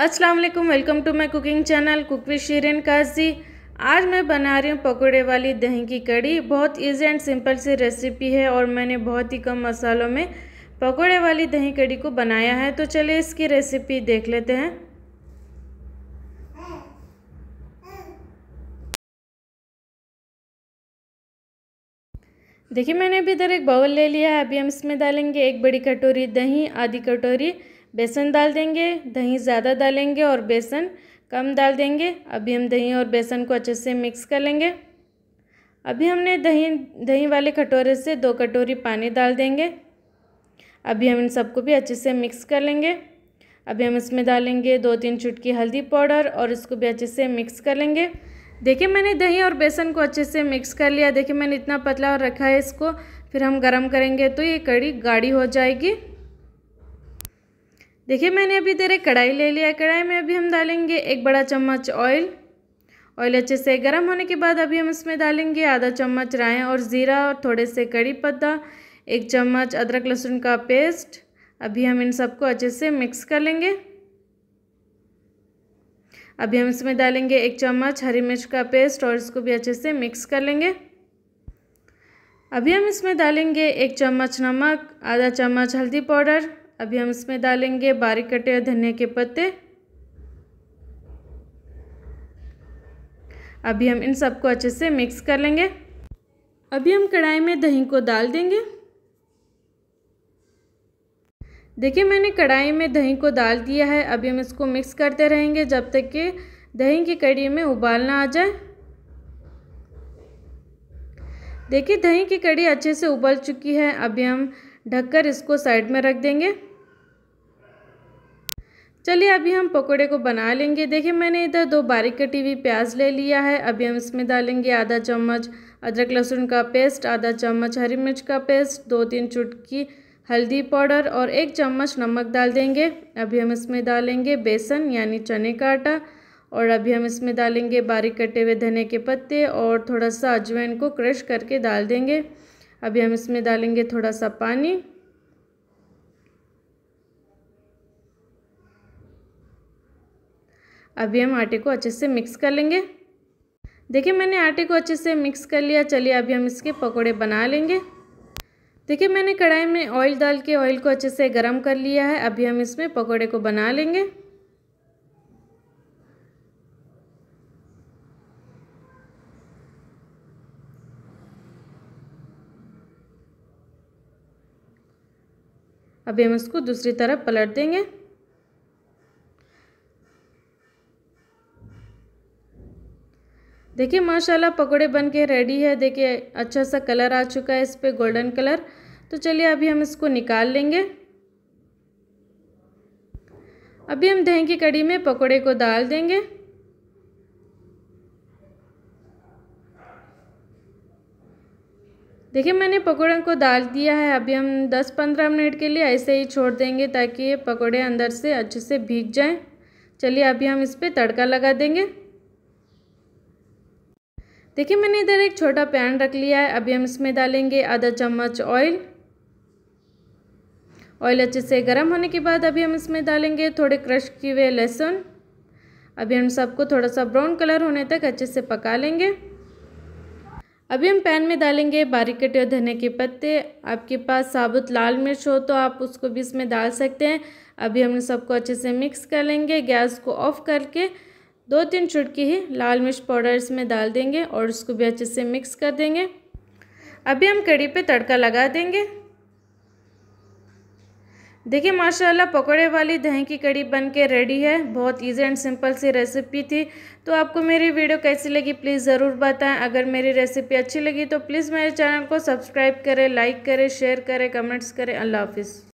अस्सलाम वालेकुम welcome to my cooking channel cook with Shirin Kazi आज मैं बना रही हूँ पकोड़े वाली दही की कड़ी बहुत इजी एंड सिंपल सी रेसिपी है और मैंने बहुत ही कम मसालों में पकोड़े वाली दही कड़ी को बनाया है तो चलिए इसकी रेसिपी देख लेते हैं देखिए मैंने अभी इधर एक बाउल ले लिया है अभी हम इसमें डालेंगे एक बड़ी कटोरी दही आधी कटोरी बेसन डाल देंगे दही ज़्यादा डालेंगे और बेसन कम डाल देंगे अभी हम दही और बेसन को अच्छे से मिक्स कर लेंगे अभी हमने दही दही वाले कटोरे से दो कटोरी पानी डाल देंगे अभी हम इन सबको भी अच्छे से मिक्स कर लेंगे अभी हम इसमें डालेंगे दो तीन चुटकी हल्दी पाउडर और इसको भी अच्छे से मिक्स कर लेंगे देखिए मैंने दही और बेसन को अच्छे से मिक्स कर लिया देखिए मैंने इतना पतला और रखा है इसको फिर हम गरम करेंगे तो ये कड़ी गाढ़ी हो जाएगी देखिए मैंने अभी तेरे कढ़ाई ले लिया कढ़ाई में अभी हम डालेंगे एक बड़ा चम्मच ऑयल ऑयल अच्छे से गर्म होने के बाद अभी हम इसमें डालेंगे आधा चम्मच राय और ज़ीरा और थोड़े से कड़ी पत्ता एक चम्मच अदरक लहसुन का पेस्ट अभी हम इन सबको अच्छे से मिक्स कर लेंगे अभी हम इसमें डालेंगे एक चम्मच हरी मिर्च का पेस्ट और इसको भी अच्छे से मिक्स कर लेंगे अभी हम इसमें डालेंगे एक चम्मच नमक आधा चम्मच हल्दी पाउडर अभी हम इसमें डालेंगे बारीक कटे हुए धनिया के पत्ते अभी हम इन सबको अच्छे से मिक्स कर लेंगे अभी हम कढ़ाई में दही को डाल देंगे देखिए मैंने कढ़ाई में दही को डाल दिया है अभी हम इसको मिक्स करते रहेंगे जब तक कि दही की कड़ी में उबाल ना आ जाए देखिए दही की कड़ी अच्छे से उबल चुकी है अभी हम ढककर इसको साइड में रख देंगे चलिए अभी हम पकोड़े को बना लेंगे देखिए मैंने इधर दो बारीक कटी हुई प्याज ले लिया है अभी हम इसमें डालेंगे आधा चम्मच अदरक लहसुन का पेस्ट आधा चम्मच हरी मिर्च का पेस्ट दो तीन चुटकी हल्दी पाउडर और एक चम्मच नमक डाल देंगे अभी हम इसमें डालेंगे बेसन यानी चने का आटा और अभी हम इसमें डालेंगे बारीक कटे हुए धने के पत्ते और थोड़ा सा अजवाइन को क्रश करके डाल देंगे अभी हम इसमें डालेंगे थोड़ा सा पानी अभी हम आटे को अच्छे से मिक्स कर लेंगे देखिए मैंने आटे को अच्छे से मिक्स कर लिया चलिए अभी हम इसके पकोड़े बना लेंगे देखिए मैंने कढ़ाई में ऑयल डाल के ऑयल को अच्छे से गर्म कर लिया है अभी हम इसमें पकोड़े को बना लेंगे अभी हम इसको दूसरी तरफ पलट देंगे देखिए माशाल्लाह पकोड़े बन के रेडी है देखिए अच्छा सा कलर आ चुका है इस पर गोल्डन कलर तो चलिए अभी हम इसको निकाल लेंगे अभी हम दही की कड़ी में पकोड़े को डाल देंगे देखिए मैंने पकोड़ों को डाल दिया है अभी हम 10-15 मिनट के लिए ऐसे ही छोड़ देंगे ताकि ये पकौड़े अंदर से अच्छे से भीग जाएं चलिए अभी हम इस पर तड़का लगा देंगे देखिए मैंने इधर एक छोटा पैन रख लिया है अभी हम इसमें डालेंगे आधा चम्मच ऑयल ऑयल अच्छे से गर्म होने के बाद अभी हम इसमें डालेंगे थोड़े क्रश किए हुए लहसुन अभी हम सबको थोड़ा सा ब्राउन कलर होने तक अच्छे से पका लेंगे अभी हम पैन में डालेंगे बारीक कटे हुए धनिया के पत्ते आपके पास साबुत लाल मिर्च हो तो आप उसको भी इसमें डाल सकते हैं अभी हम सबको अच्छे से मिक्स कर लेंगे गैस को ऑफ करके दो तीन चुटकी ही लाल मिर्च पाउडर इसमें डाल देंगे और उसको भी अच्छे से मिक्स कर देंगे अभी हम कड़ी पे तड़का लगा देंगे देखिए माशाल्लाह पकोड़े वाली दही की कड़ी बन के रेडी है बहुत इजी एंड सिंपल सी रेसिपी थी तो आपको मेरी वीडियो कैसी लगी प्लीज़ ज़रूर बताएं अगर मेरी रेसिपी अच्छी लगी तो प्लीज़ मेरे चैनल को सब्सक्राइब करें लाइक करें शेयर करें कमेंट्स करें अल्लाह हाफिज़